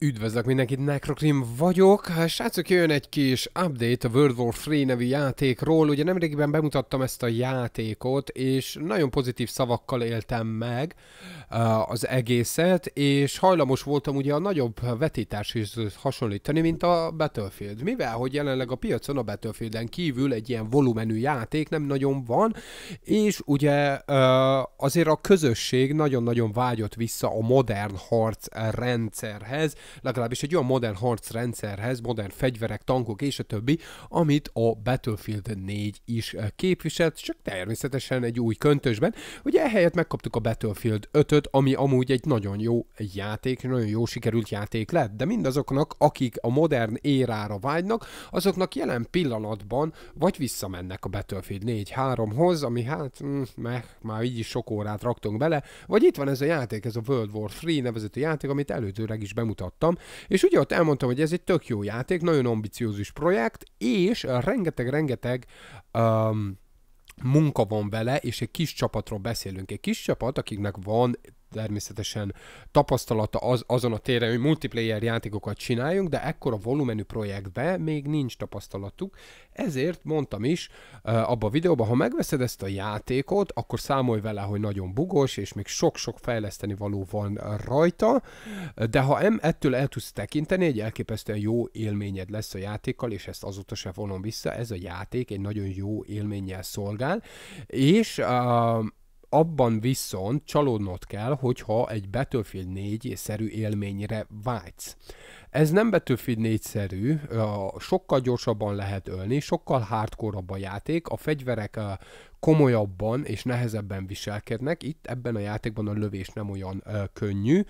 Üdvözlök mindenkit, Necrocrim vagyok. Hát, srácok, jön egy kis update a World War 3 nevű játékról. Ugye nemrégiben bemutattam ezt a játékot, és nagyon pozitív szavakkal éltem meg uh, az egészet, és hajlamos voltam ugye a nagyobb vetításhoz hasonlítani, mint a Battlefield. Mivel, hogy jelenleg a piacon a Battlefielden kívül egy ilyen volumenű játék nem nagyon van, és ugye uh, azért a közösség nagyon-nagyon vágyott vissza a modern harc rendszerhez, legalábbis egy olyan modern harcrendszerhez, modern fegyverek, tankok és a többi, amit a Battlefield 4 is eh, képviselt, csak természetesen egy új köntösben. Ugye ehelyett megkaptuk a Battlefield 5-öt, ami amúgy egy nagyon jó játék, nagyon jó sikerült játék lett, de mindazoknak, akik a modern érára vágynak, azoknak jelen pillanatban vagy visszamennek a Battlefield 4-3-hoz, ami hát mm, meh, már így is sok órát raktunk bele, vagy itt van ez a játék, ez a World War 3 nevezetű játék, amit előzőleg is bemutat adtam, és ugye ott elmondtam, hogy ez egy tök jó játék, nagyon ambiciózus projekt, és rengeteg-rengeteg um, munka van vele, és egy kis csapatról beszélünk. Egy kis csapat, akiknek van természetesen tapasztalata az, azon a téren, hogy multiplayer játékokat csináljunk, de ekkora volumenű projektbe még nincs tapasztalatuk, ezért mondtam is uh, abba a videóban, ha megveszed ezt a játékot, akkor számolj vele, hogy nagyon bugos, és még sok-sok fejleszteni való van rajta, de ha em, ettől el tudsz tekinteni, egy elképesztően jó élményed lesz a játékkal, és ezt azóta se vonom vissza, ez a játék egy nagyon jó élménnyel szolgál, és uh, abban viszont csalódnod kell, hogyha egy Battlefield 4-szerű élményre vágysz. Ez nem Battlefield 4-szerű, sokkal gyorsabban lehet ölni, sokkal hardcore a játék, a fegyverek komolyabban és nehezebben viselkednek. Itt ebben a játékban a lövés nem olyan ö, könnyű,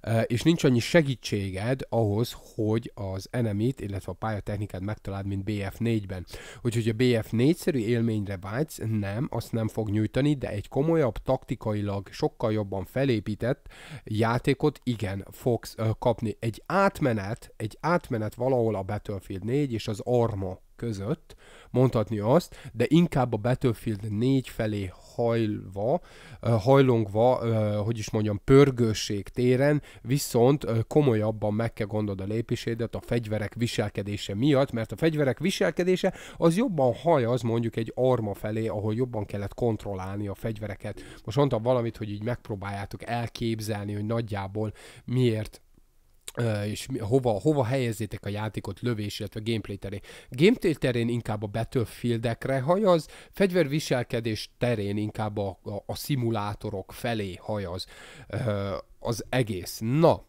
ö, és nincs annyi segítséged ahhoz, hogy az enemit, illetve a pályatechnikát megtaláld, mint BF4-ben. Úgyhogy a BF4-szerű élményre vágysz, nem, azt nem fog nyújtani, de egy komolyabb, taktikailag sokkal jobban felépített játékot igen fogsz ö, kapni. Egy átmenet, egy átmenet valahol a Battlefield 4 és az Arma között, mondhatni azt, de inkább a Battlefield 4 felé hajlva, hajlongva, hogy is mondjam, pörgőség téren, viszont komolyabban meg kell gondold a lépésédet a fegyverek viselkedése miatt, mert a fegyverek viselkedése az jobban haj az, mondjuk egy arma felé, ahol jobban kellett kontrollálni a fegyvereket. Most mondtam valamit, hogy így megpróbáljátok elképzelni, hogy nagyjából miért és hova, hova helyezzétek a játékot lövés, illetve gameplay terén. Gameplay terén inkább a Battlefield-ekre hajaz, fegyverviselkedés terén inkább a, a, a szimulátorok felé hajaz az egész. Na,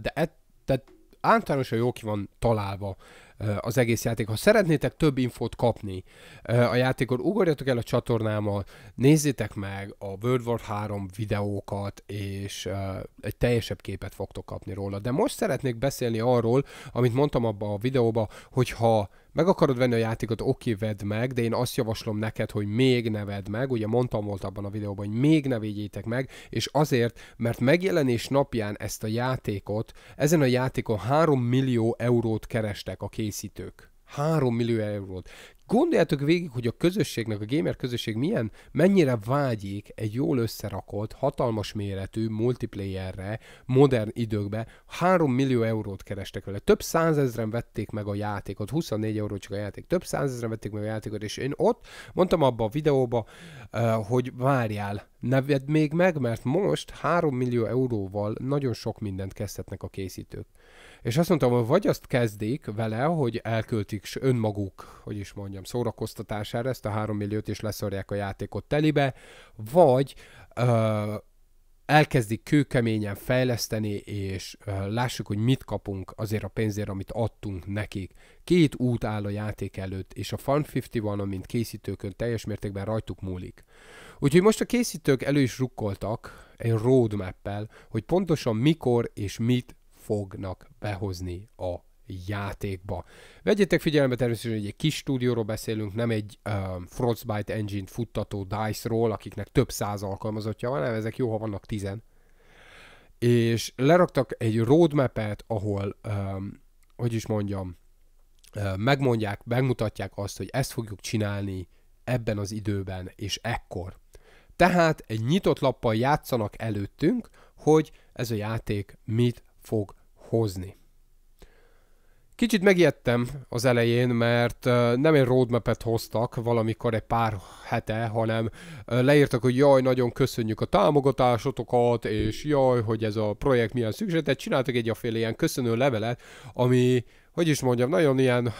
de et, tehát általánosan jó ki van találva az egész játék. Ha szeretnétek több infót kapni a játékon, ugorjatok el a csatornámmal, nézzétek meg a World War 3 videókat, és egy teljesebb képet fogtok kapni róla. De most szeretnék beszélni arról, amit mondtam abba a videóba, hogyha meg akarod venni a játékot, oké, vedd meg, de én azt javaslom neked, hogy még ne vedd meg. Ugye mondtam volt abban a videóban, hogy még ne védjétek meg, és azért, mert megjelenés napján ezt a játékot, ezen a játékon 3 millió eurót kerestek a készítők. 3 millió eurót. Gondoljátok végig, hogy a közösségnek, a gamer közösség milyen, mennyire vágyik egy jól összerakott, hatalmas méretű multiplayerre, modern időkbe. 3 millió eurót kerestek vele. Több százezren vették meg a játékot, 24 euró csak a játék, több százezren vették meg a játékot, és én ott mondtam abba a videóba, eh, hogy várjál, ne vedd még meg, mert most 3 millió euróval nagyon sok mindent kezdhetnek a készítők. És azt mondtam, hogy vagy azt kezdik vele, hogy elköltik önmaguk, hogy is mondjam, szórakoztatására ezt a három milliót, és leszorják a játékot telibe, vagy ö, elkezdik kőkeményen fejleszteni, és ö, lássuk, hogy mit kapunk azért a pénzért, amit adtunk nekik. Két út áll a játék előtt, és a Fun 51 amint mint készítőkön teljes mértékben rajtuk múlik. Úgyhogy most a készítők elő is rukkoltak egy roadmap hogy pontosan mikor és mit fognak behozni a játékba. Vegyétek figyelembe természetesen, hogy egy kis stúdióról beszélünk, nem egy um, Frostbite engine futtató DICE-ról, akiknek több száz alkalmazottja van, hanem ezek jó, ha vannak tizen. És leraktak egy roadmap-et, ahol, um, hogy is mondjam, um, megmondják, megmutatják azt, hogy ezt fogjuk csinálni ebben az időben és ekkor. Tehát egy nyitott lappal játszanak előttünk, hogy ez a játék mit fog hozni. Kicsit megijedtem az elején, mert nem egy roadmapet hoztak valamikor egy pár hete, hanem leírtak, hogy jaj, nagyon köszönjük a támogatásotokat, és jaj, hogy ez a projekt milyen szükséget, tehát csináltak egy fél ilyen köszönő levelet, ami hogy is mondjam, nagyon ilyen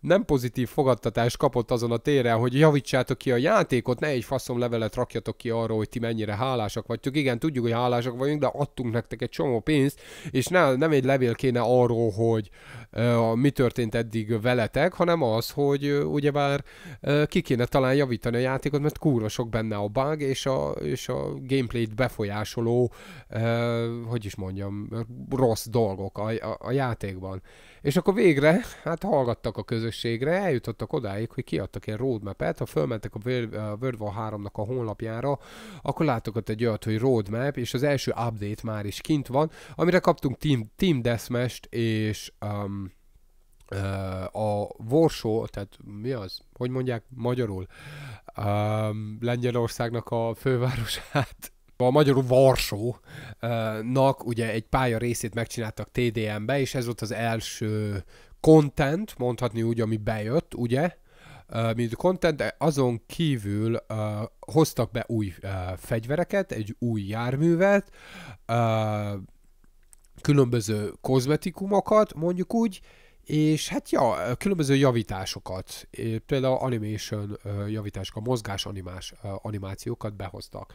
nem pozitív fogadtatást kapott azon a téren, hogy javítsátok ki a játékot, ne egy faszom levelet rakjatok ki arról, hogy ti mennyire hálásak vagytok. Igen, tudjuk, hogy hálásak vagyunk, de adtunk nektek egy csomó pénzt, és ne, nem egy levél kéne arról, hogy uh, mi történt eddig veletek, hanem az, hogy uh, ugyebár uh, ki kéne talán javítani a játékot, mert kúra sok benne a bug, és a, és a gameplayt befolyásoló, uh, hogy is mondjam, rossz dolgok a, a, a játékban. És és akkor végre, hát hallgattak a közösségre, eljutottak odáig, hogy kiadtak ilyen roadmap-et, ha fölmentek a World War 3-nak a honlapjára, akkor látok ott egy olyat, hogy roadmap, és az első update már is kint van, amire kaptunk Team, team Deathmatch-t és um, uh, a Vorsó, tehát mi az, hogy mondják magyarul, um, Lengyelországnak a fővárosát, a magyar Varsónak ugye egy pálya részét megcsináltak TDM-be, és ez volt az első content, mondhatni úgy, ami bejött, ugye, mint content, de azon kívül uh, hoztak be új uh, fegyvereket, egy új járművet, uh, különböző kozmetikumokat, mondjuk úgy, és hát ja, különböző javításokat, például animation javítások, a mozgás animás, animációkat behoztak.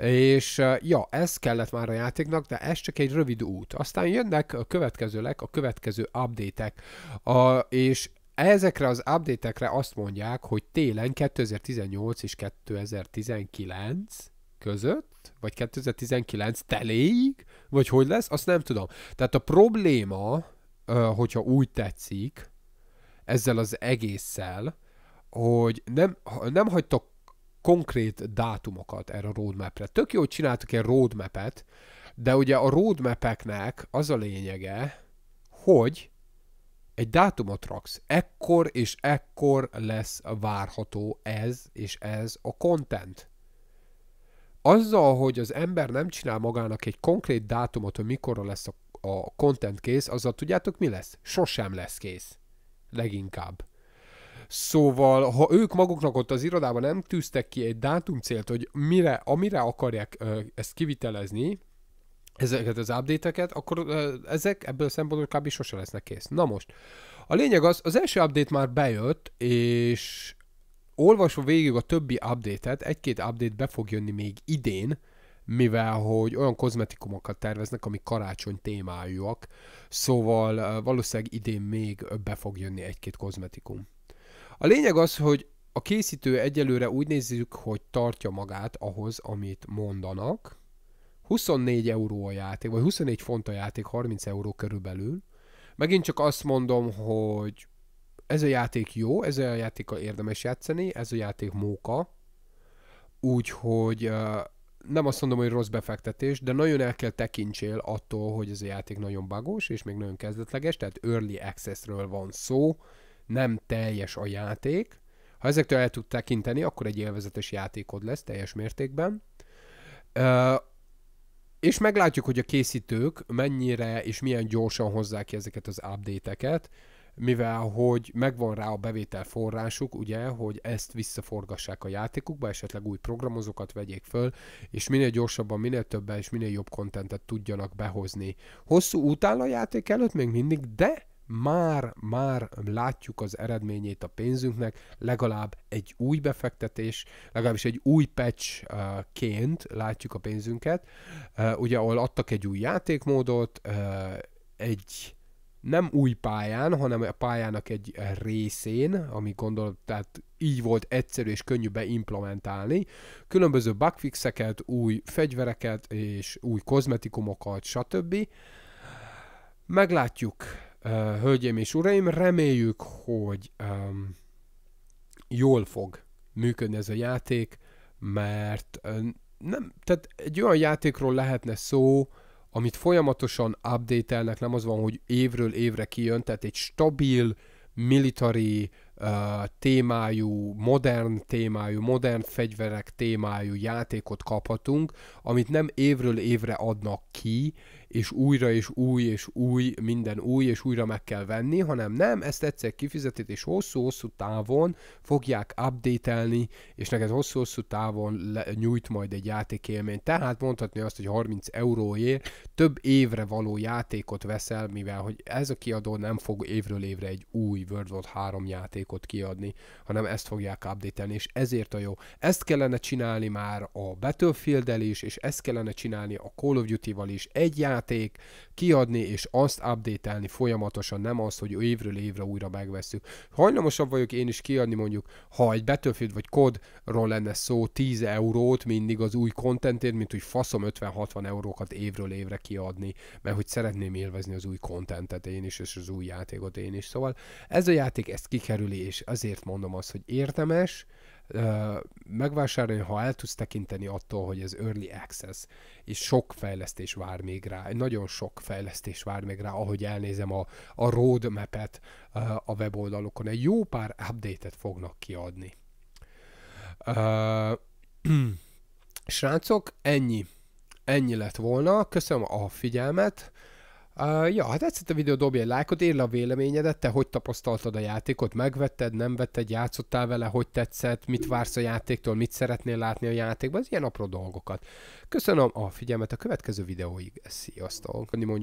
És ja, ez kellett már a játéknak, de ez csak egy rövid út. Aztán jönnek a következőek, a következő update-ek, a, és ezekre az update-ekre azt mondják, hogy télen 2018 és 2019 között, vagy 2019 teléig, vagy hogy lesz, azt nem tudom. Tehát a probléma, hogyha úgy tetszik, ezzel az egésszel, hogy nem, nem hagytak konkrét dátumokat erre a roadmapre. Tök jó, hogy csináltuk egy roadmapet, de ugye a roadmapeknek az a lényege, hogy egy dátumot raksz, ekkor és ekkor lesz várható ez és ez a content. Azzal, hogy az ember nem csinál magának egy konkrét dátumot, hogy mikorra lesz a, a content kész, azzal tudjátok mi lesz? Sosem lesz kész. Leginkább. Szóval, ha ők maguknak ott az irodában nem tűztek ki egy dátumcélt, hogy mire, amire akarják ö, ezt kivitelezni, ezeket az update-eket, akkor ö, ezek ebből a szempontból kb. sose lesznek kész. Na most, a lényeg az, az első update már bejött, és olvasva végig a többi update-et, egy-két update be fog jönni még idén, mivel hogy olyan kozmetikumokat terveznek, ami karácsony témájúak, szóval valószínűleg idén még be fog jönni egy-két kozmetikum. A lényeg az, hogy a készítő egyelőre úgy nézzük, hogy tartja magát ahhoz, amit mondanak. 24 euró a játék, vagy 24 font a játék, 30 euró körülbelül. Megint csak azt mondom, hogy ez a játék jó, ez a játék érdemes játszani, ez a játék móka. Úgyhogy nem azt mondom, hogy rossz befektetés, de nagyon el kell tekintsél attól, hogy ez a játék nagyon bagos, és még nagyon kezdetleges, tehát early accessről van szó, nem teljes a játék. Ha ezektől el tud tekinteni, akkor egy élvezetes játékod lesz teljes mértékben. Uh, és meglátjuk, hogy a készítők mennyire és milyen gyorsan hozzák ki ezeket az update-eket, mivel hogy megvan rá a bevétel forrásuk, ugye, hogy ezt visszaforgassák a játékukba, esetleg új programozókat vegyék föl, és minél gyorsabban, minél többen és minél jobb kontentet tudjanak behozni. Hosszú után a játék előtt még mindig, de már, már látjuk az eredményét a pénzünknek, legalább egy új befektetés, legalábbis egy új patchként eh, látjuk a pénzünket, eh, ugye ahol adtak egy új játékmódot, eh, egy nem új pályán, hanem a pályának egy részén, ami gondolom, tehát így volt egyszerű és könnyű beimplementálni. Különböző bugfixeket, új fegyvereket és új kozmetikumokat, stb. Meglátjuk, hölgyeim és uraim, reméljük, hogy um, jól fog működni ez a játék, mert um, nem, tehát egy olyan játékról lehetne szó, amit folyamatosan update-elnek, nem az van, hogy évről évre kijön, tehát egy stabil, military uh, témájú, modern témájú, modern fegyverek témájú játékot kaphatunk, amit nem évről évre adnak ki, és újra és új és új, minden új, és újra meg kell venni, hanem nem, ezt egyszer kifizetett és hosszú-hosszú távon fogják update-elni, és neked hosszú-hosszú távon le, nyújt majd egy játékélmény. Tehát mondhatni azt, hogy 30 euróért több évre való játékot veszel, mivel hogy ez a kiadó nem fog évről évre egy új World War 3 játékot kiadni, hanem ezt fogják update-elni, és ezért a jó. Ezt kellene csinálni már a Battlefield-el is, és ezt kellene csinálni a Call of Duty-val is. Egy játék játék, kiadni és azt update folyamatosan, nem az, hogy évről évre újra megveszünk. Hajlamosabb vagyok én is kiadni mondjuk, ha egy Battlefield vagy kodról lenne szó 10 eurót mindig az új kontentért, mint hogy faszom 50-60 eurókat évről évre kiadni, mert hogy szeretném élvezni az új kontentet én is, és az új játékot én is. Szóval ez a játék ezt kikerüli, és azért mondom azt, hogy érdemes, megvásárolni, ha el tudsz tekinteni attól, hogy ez early access, és sok fejlesztés vár még rá, nagyon sok fejlesztés vár még rá, ahogy elnézem a, a roadmap-et a weboldalokon, egy jó pár update-et fognak kiadni. Srácok, ennyi. Ennyi lett volna. Köszönöm a figyelmet. Uh, ja, ha tetszett a videó, dobj egy lájkot, írd le a véleményedet, te hogy tapasztaltad a játékot, megvetted, nem vetted, játszottál vele, hogy tetszett, mit vársz a játéktól, mit szeretnél látni a játékban, az ilyen apró dolgokat. Köszönöm a figyelmet a következő videóig, sziasztok! Mondjuk